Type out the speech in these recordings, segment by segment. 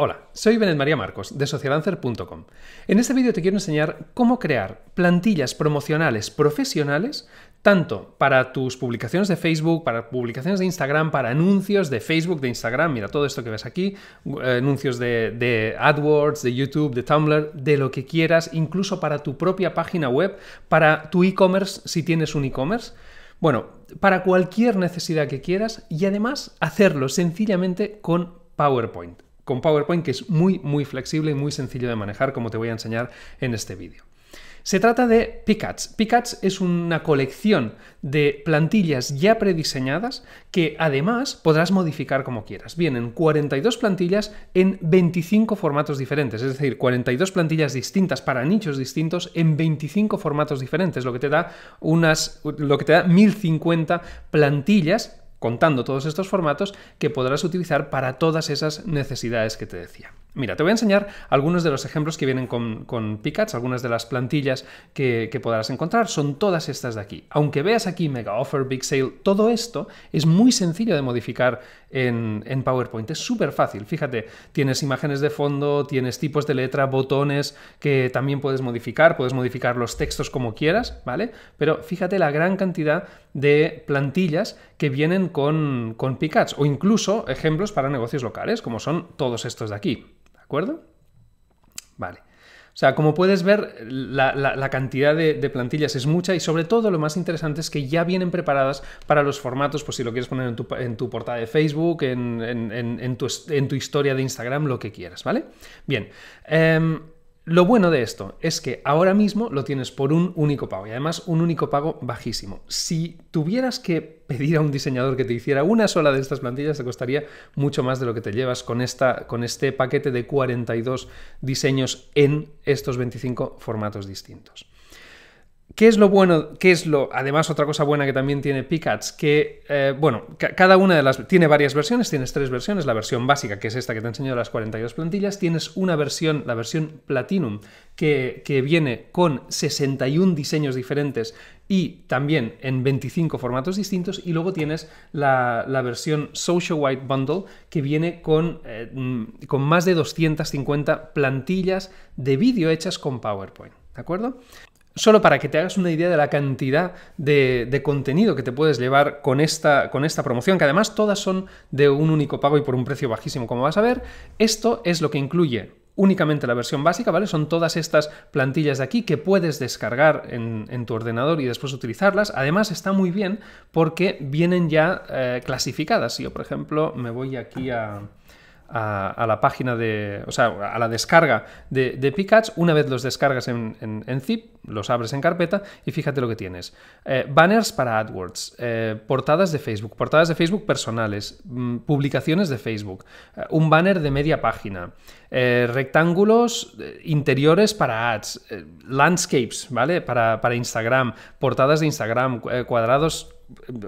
Hola, soy Benet María Marcos de socialancer.com. En este vídeo te quiero enseñar cómo crear plantillas promocionales profesionales tanto para tus publicaciones de Facebook, para publicaciones de Instagram, para anuncios de Facebook, de Instagram, mira todo esto que ves aquí, eh, anuncios de, de AdWords, de YouTube, de Tumblr, de lo que quieras, incluso para tu propia página web, para tu e-commerce si tienes un e-commerce. Bueno, para cualquier necesidad que quieras y además hacerlo sencillamente con PowerPoint con PowerPoint que es muy, muy flexible y muy sencillo de manejar, como te voy a enseñar en este vídeo. Se trata de Picats. Picats es una colección de plantillas ya prediseñadas que además podrás modificar como quieras. Vienen 42 plantillas en 25 formatos diferentes, es decir, 42 plantillas distintas para nichos distintos en 25 formatos diferentes, lo que te da unas lo que te da 1050 plantillas contando todos estos formatos que podrás utilizar para todas esas necesidades que te decía. Mira, te voy a enseñar algunos de los ejemplos que vienen con, con Picats, algunas de las plantillas que, que, podrás encontrar, son todas estas de aquí. Aunque veas aquí Mega Offer, Big Sale, todo esto es muy sencillo de modificar en, PowerPoint. Es súper fácil, fíjate, tienes imágenes de fondo, tienes tipos de letra, botones que también puedes modificar, puedes modificar los textos como quieras, ¿vale? Pero fíjate la gran cantidad de plantillas que vienen con, con Picats o incluso ejemplos para negocios locales, como son todos estos de aquí, ¿de acuerdo? Vale. O sea, como puedes ver, la, cantidad de, plantillas es mucha y sobre todo lo más interesante es que ya vienen preparadas para los formatos, pues si lo quieres poner en tu, portada de Facebook, en, en, tu, historia de Instagram, lo que quieras, ¿vale? Bien. Em, lo bueno de esto es que ahora mismo lo tienes por un único pago y además un único pago bajísimo. Si tuvieras que pedir a un diseñador que te hiciera una sola de estas plantillas, te costaría mucho más de lo que te llevas con, esta, con este paquete de 42 diseños en estos 25 formatos distintos. ¿Qué es lo bueno? ¿Qué es lo.? Además, otra cosa buena que también tiene Picats, que, eh, bueno, cada una de las. Tiene varias versiones, tienes tres versiones. La versión básica, que es esta que te he enseñado, las 42 plantillas. Tienes una versión, la versión Platinum, que, viene con 61 diseños diferentes y también en 25 formatos distintos. Y luego tienes la, versión Social White Bundle, que viene con, eh, mm, con más de 250 plantillas de vídeo hechas con PowerPoint. ¿De acuerdo? Solo para que te hagas una idea de la cantidad de, contenido que te puedes llevar con esta, con esta promoción, que además todas son de un único pago y por un precio bajísimo, como vas a ver. Esto es lo que incluye únicamente la versión básica, ¿vale? Son todas estas plantillas de aquí que puedes descargar en, tu ordenador y después utilizarlas. Además está muy bien porque vienen ya eh, clasificadas. Si yo, por ejemplo, me voy aquí a, a, la página de, o sea, a la descarga de, de Una vez los descargas en, zip, los abres en carpeta y fíjate lo que tienes. Eh, banners para AdWords, eh, portadas de Facebook, portadas de Facebook personales, mm, publicaciones de Facebook, eh, un banner de media página, rectángulos interiores para ads, landscapes, ¿vale? Para, para Instagram, portadas de Instagram, cuadrados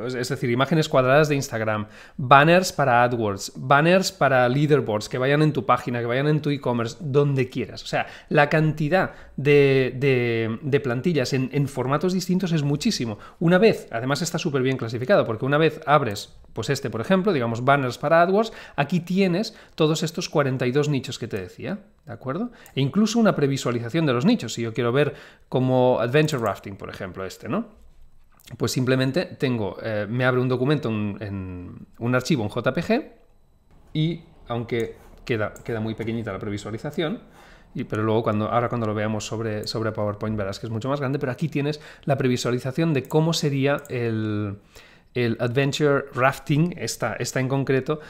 es decir, imágenes cuadradas de Instagram, banners para AdWords, banners para leaderboards, que vayan en tu página, que vayan en tu e-commerce, donde quieras. O sea, la cantidad de, de, plantillas en, en, formatos distintos es muchísimo. Una vez, además está súper bien clasificado, porque una vez abres, pues este, por ejemplo, digamos, banners para AdWords, aquí tienes todos estos 42 nichos que te decía, ¿de acuerdo? E incluso una previsualización de los nichos, si yo quiero ver como Adventure Rafting, por ejemplo, este, ¿no? Pues simplemente tengo, eh, me abre un documento, un, en, un archivo, en JPG, y aunque queda, queda muy pequeñita la previsualización, y, pero luego cuando, ahora cuando lo veamos sobre, sobre PowerPoint verás que es mucho más grande, pero aquí tienes la previsualización de cómo sería el, el adventure rafting, está en concreto,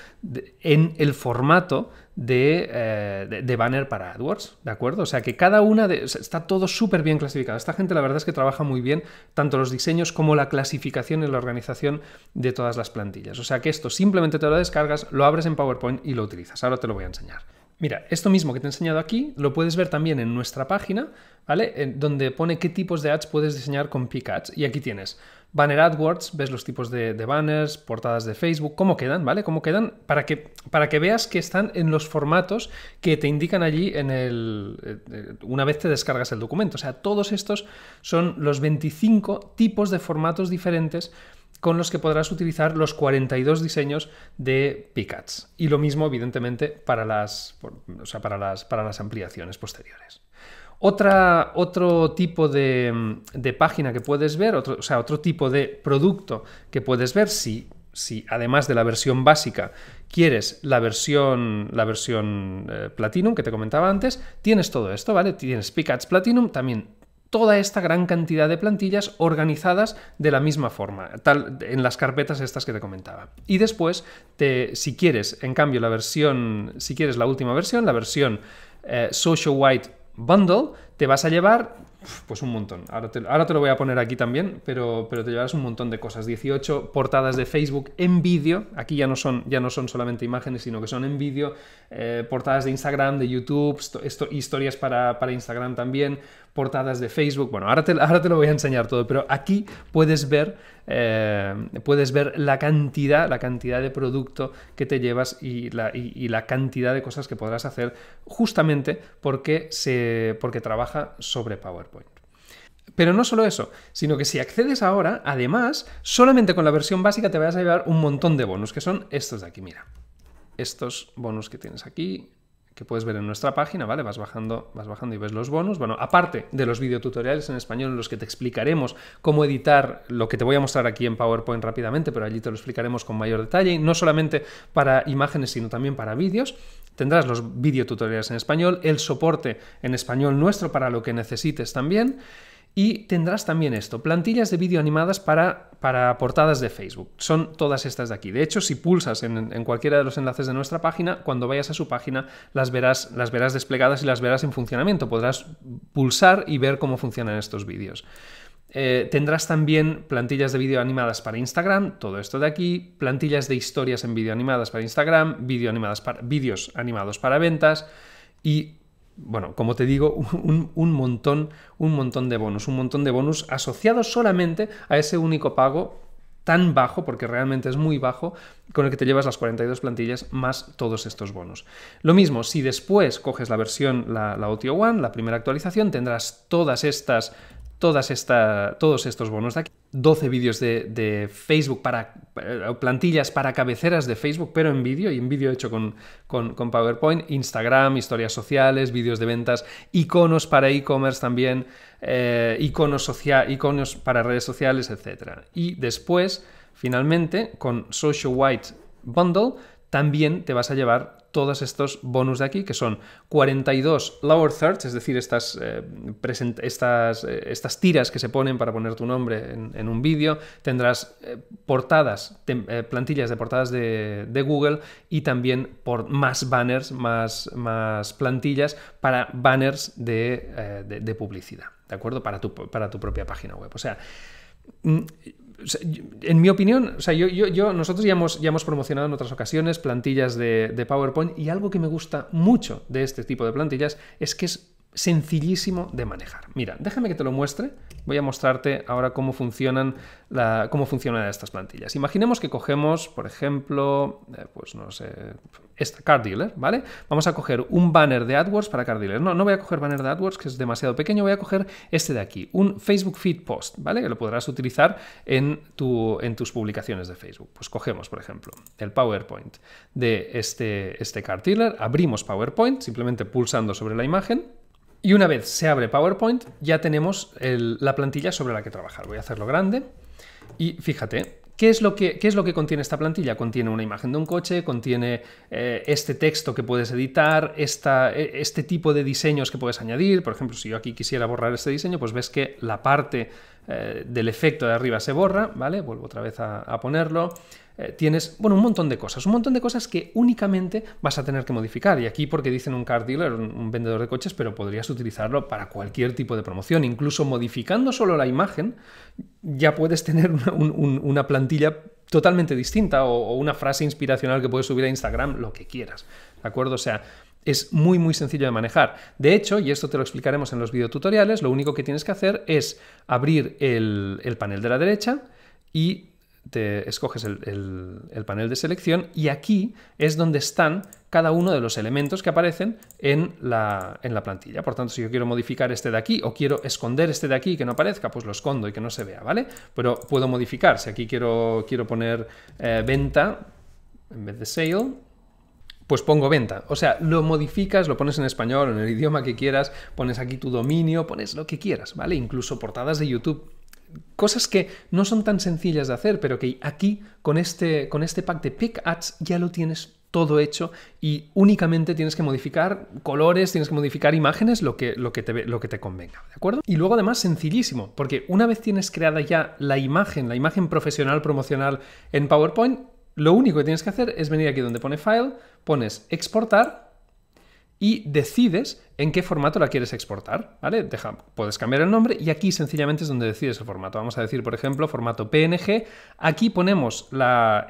en el formato eh, de, banner para AdWords, ¿de acuerdo? O sea que cada una de, está todo súper bien clasificado. Esta gente la verdad es que trabaja muy bien tanto los diseños como la clasificación y la organización de todas las plantillas. O sea que esto simplemente te lo descargas, lo abres en PowerPoint y lo utilizas. Ahora te lo voy a enseñar. Mira, esto mismo que te he enseñado aquí lo puedes ver también en nuestra página, ¿vale? En donde pone qué tipos de ads puedes diseñar con Pick Y aquí tienes Banner AdWords, ves los tipos de, banners, portadas de Facebook, cómo quedan, ¿vale? Cómo quedan para que, para que veas que están en los formatos que te indican allí en el, eh, una vez te descargas el documento. O sea, todos estos son los 25 tipos de formatos diferentes con los que podrás utilizar los 42 diseños de Picats. Y lo mismo, evidentemente, para las, para las, para las ampliaciones posteriores. Otra, otro tipo de, página que puedes ver, otro, o sea, otro tipo de producto que puedes ver si, si además de la versión básica quieres la versión, la versión eh, Platinum que te comentaba antes, tienes todo esto, ¿vale? Tienes Picats Platinum, también toda esta gran cantidad de plantillas organizadas de la misma forma, tal, en las carpetas estas que te comentaba. Y después, te, si quieres, en cambio, la versión, si quieres la última versión, la versión eh, Social White Bundle, te vas a llevar pues un montón. Ahora te, ahora te, lo voy a poner aquí también, pero, pero te llevas un montón de cosas. 18 portadas de Facebook en vídeo. Aquí ya no son, ya no son solamente imágenes, sino que son en vídeo. Eh, portadas de Instagram, de YouTube, esto, historias para, para Instagram también portadas de Facebook. Bueno, ahora te, lo voy a enseñar todo, pero aquí puedes ver, eh, puedes ver la cantidad, la cantidad de producto que te llevas y la, cantidad de cosas que podrás hacer justamente porque, se, porque trabaja sobre PowerPoint. Pero no solo eso, sino que si accedes ahora, además, solamente con la versión básica te vas a llevar un montón de bonos, que son estos de aquí, mira. Estos bonos que tienes aquí, que puedes ver en nuestra página, ¿vale? Vas bajando, vas bajando y ves los bonos. Bueno, aparte de los videotutoriales en español en los que te explicaremos cómo editar lo que te voy a mostrar aquí en PowerPoint rápidamente, pero allí te lo explicaremos con mayor detalle, no solamente para imágenes, sino también para vídeos. Tendrás los videotutoriales en español, el soporte en español nuestro para lo que necesites también. Y tendrás también esto, plantillas de vídeo animadas para, para portadas de Facebook. Son todas estas de aquí. De hecho, si pulsas en, cualquiera de los enlaces de nuestra página, cuando vayas a su página las verás, las verás desplegadas y las verás en funcionamiento. Podrás pulsar y ver cómo funcionan estos vídeos. Eh, tendrás también plantillas de vídeo animadas para Instagram, todo esto de aquí, plantillas de historias en vídeo animadas para Instagram, vídeos animados para ventas y bueno, como te digo, un, montón, un montón de bonus, un montón de bonus asociados solamente a ese único pago tan bajo, porque realmente es muy bajo, con el que te llevas las 42 plantillas más todos estos bonos. Lo mismo, si después coges la versión, la, la OTO One, la primera actualización, tendrás todas estas todos estos bonos de aquí. 12 vídeos de, Facebook para eh, plantillas para cabeceras de Facebook, pero en vídeo y en vídeo hecho con, PowerPoint, Instagram, historias sociales, vídeos de ventas, iconos para e-commerce también, eh, iconos, iconos para redes sociales, etc. Y después, finalmente, con Social White Bundle, también te vas a llevar todos estos bonus de aquí, que son 42 lower thirds, es decir, estas, eh, estas, eh, estas tiras que se ponen para poner tu nombre en, un vídeo, tendrás eh, portadas, plantillas de portadas de, Google y también por más banners, más, más plantillas para banners de, publicidad, ¿de acuerdo? Para tu, para tu propia página web. O sea, mm, en mi opinión, o sea, yo, nosotros ya hemos, ya hemos promocionado en otras ocasiones plantillas de, de PowerPoint y algo que me gusta mucho de este tipo de plantillas es que es sencillísimo de manejar. Mira, déjame que te lo muestre. Voy a mostrarte ahora cómo funcionan, cómo funcionan estas plantillas. Imaginemos que cogemos, por ejemplo, eh, pues no sé, esta Car Dealer, ¿vale? Vamos a coger un banner de AdWords para Car Dealer. No, no voy a coger banner de AdWords, que es demasiado pequeño. Voy a coger este de aquí, un Facebook Feed Post, ¿vale? Que lo podrás utilizar en, tu, en tus publicaciones de Facebook. Pues cogemos, por ejemplo, el PowerPoint de este, este Car Dealer. Abrimos PowerPoint simplemente pulsando sobre la imagen y una vez se abre PowerPoint, ya tenemos la plantilla sobre la que trabajar. Voy a hacerlo grande. Y fíjate, ¿Qué es, lo que, es, lo que, contiene esta plantilla? Contiene una imagen de un coche, contiene eh, este texto que puedes editar, e, este tipo de diseños que puedes añadir. Por ejemplo, si yo aquí quisiera borrar este diseño, pues ves que la parte eh, del efecto de arriba se borra, ¿vale? Vuelvo otra vez a ponerlo. Eh, tienes, bueno, un montón de cosas, un montón de cosas que únicamente vas a tener que modificar. Y aquí porque dicen un car dealer, un, vendedor de coches, pero podrías utilizarlo para cualquier tipo de promoción. Incluso modificando solo la imagen, ya puedes tener una, plantilla totalmente distinta o, una frase inspiracional que puedes subir a Instagram, lo que quieras. ¿De acuerdo? O sea, es muy muy sencillo de manejar. De hecho, y esto te lo explicaremos en los videotutoriales, lo único que tienes que hacer es abrir el panel de la derecha y te escoges el, panel de selección y aquí es donde están cada uno de los elementos que aparecen en la, plantilla. Por tanto, si yo quiero modificar este de aquí o quiero esconder este de aquí que no aparezca, pues lo escondo y que no se vea, ¿vale? Pero puedo modificar. Si aquí quiero, quiero poner eh, venta en vez de sale, pues pongo venta. O sea, lo modificas, lo pones en español, en el idioma que quieras, pones aquí tu dominio, pones lo que quieras, ¿vale? Incluso portadas de YouTube cosas que no son tan sencillas de hacer, pero que aquí con este, con este pack de pick ads ya lo tienes todo hecho y únicamente tienes que modificar colores, tienes que modificar imágenes, lo que, lo que, te, lo que te convenga, ¿de acuerdo? Y luego además sencillísimo, porque una vez tienes creada ya la imagen, la imagen profesional promocional en PowerPoint, lo único que tienes que hacer es venir aquí donde pone File, pones Exportar y decides en qué formato la quieres exportar, ¿vale? puedes cambiar el nombre y aquí sencillamente es donde decides el formato. Vamos a decir, por ejemplo, formato PNG. Aquí ponemos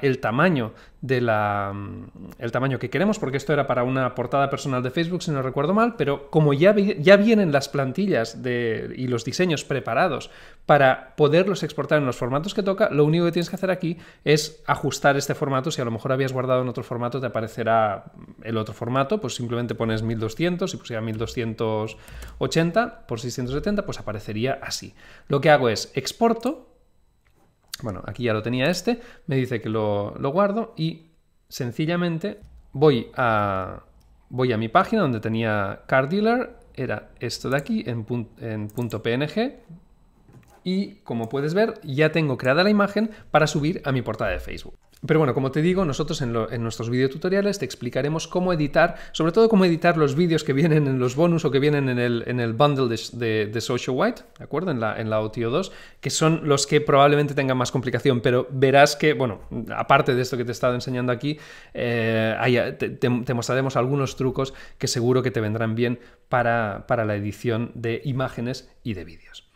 el tamaño de mm, tamaño que queremos, porque esto era para una portada personal de Facebook, si no recuerdo mal, pero como ya, vienen las plantillas y los diseños preparados para poderlos exportar en los formatos que toca, lo único que tienes que hacer aquí es ajustar este formato. Si a lo mejor habías guardado en otro formato, te aparecerá el otro formato, pues simplemente pones 1200 y pusiera 1200 280 por 670, pues aparecería así. Lo que hago es exporto, bueno, aquí ya lo tenía este, me dice que lo, guardo y sencillamente voy a, voy a mi página donde tenía Card Dealer, era esto de aquí en, en .png, y como puedes ver ya tengo creada la imagen para subir a mi portada de Facebook. Pero bueno, como te digo, nosotros en, nuestros videotutoriales te explicaremos cómo editar, sobre todo cómo editar los vídeos que vienen en los bonus o que vienen en el, bundle de, Social White, ¿de acuerdo? En la, OTO 2, que son los que probablemente tengan más complicación, pero verás que, bueno, aparte de esto que te he estado enseñando aquí, eh, te, mostraremos algunos trucos que seguro que te vendrán bien para, para la edición de imágenes y de vídeos.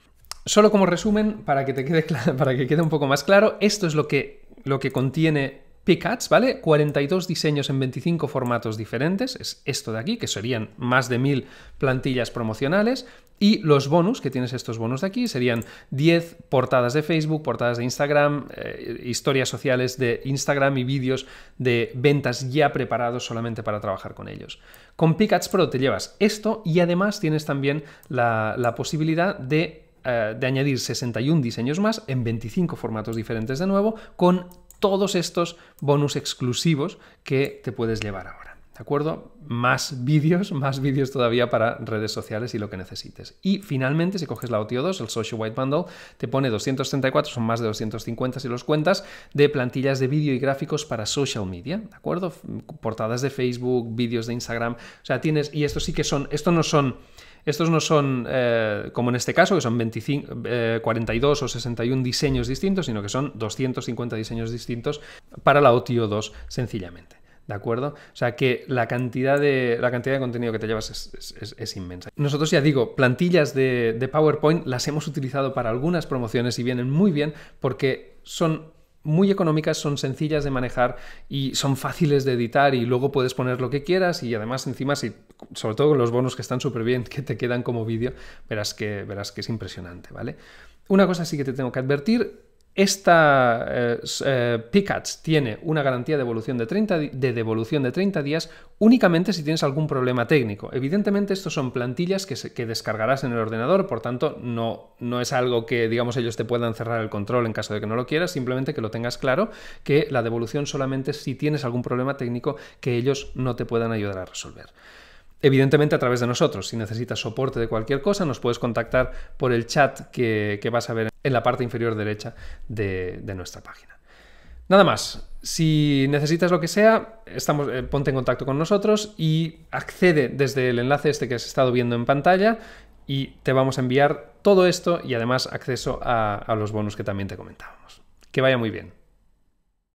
Solo como resumen, para que te quede, para que quede un poco más claro, esto es lo que lo que contiene Picats, ¿vale? 42 diseños en 25 formatos diferentes, es esto de aquí, que serían más de 1000 plantillas promocionales, y los bonus, que tienes estos bonus de aquí, serían 10 portadas de Facebook, portadas de Instagram, eh, historias sociales de Instagram y vídeos de ventas ya preparados solamente para trabajar con ellos. Con Picats Pro te llevas esto y además tienes también la posibilidad de eh, de añadir 61 diseños más en 25 formatos diferentes de nuevo, con todos estos bonus exclusivos que te puedes llevar ahora. ¿De acuerdo? Más vídeos, más vídeos todavía para redes sociales y lo que necesites. Y finalmente, si coges la OTO 2, el Social White Bundle, te pone 234, son más de 250 si los cuentas, de plantillas de vídeo y gráficos para social media, ¿de acuerdo? Portadas de Facebook, vídeos de Instagram, o sea, tienes, y esto sí que son, esto no son estos no son, eh, como en este caso, que son 25, 42 eh, o 61 diseños distintos, sino que son 250 diseños distintos para la OTIO 2 sencillamente. ¿De acuerdo? O sea que la cantidad de, la cantidad de contenido que te llevas es, inmensa. Nosotros ya digo, plantillas de PowerPoint las hemos utilizado para algunas promociones y vienen muy bien porque son muy económicas, son sencillas de manejar y son fáciles de editar y luego puedes poner lo que quieras y además encima, si, sobre todo los bonos que están súper bien, que te quedan como vídeo, verás que, verás que es impresionante, ¿vale? Una cosa sí que te tengo que advertir, esta eh, eh tiene una garantía de devolución de, 30, días únicamente si tienes algún problema técnico. Evidentemente, estos son plantillas que, descargarás en el ordenador, por tanto, no, no es algo que, digamos, ellos te puedan cerrar el control en caso de que no lo quieras, simplemente que lo tengas claro, que la devolución solamente si tienes algún problema técnico que ellos no te puedan ayudar a resolver. Evidentemente a través de nosotros. Si necesitas soporte de cualquier cosa, nos puedes contactar por el chat que, que vas a ver. en en la parte inferior derecha de, nuestra página. Nada más, si necesitas lo que sea, estamos, eh, ponte en contacto con nosotros y accede desde el enlace este que has estado viendo en pantalla y te vamos a enviar todo esto y además acceso a, a los bonos que también te comentábamos. Que vaya muy bien.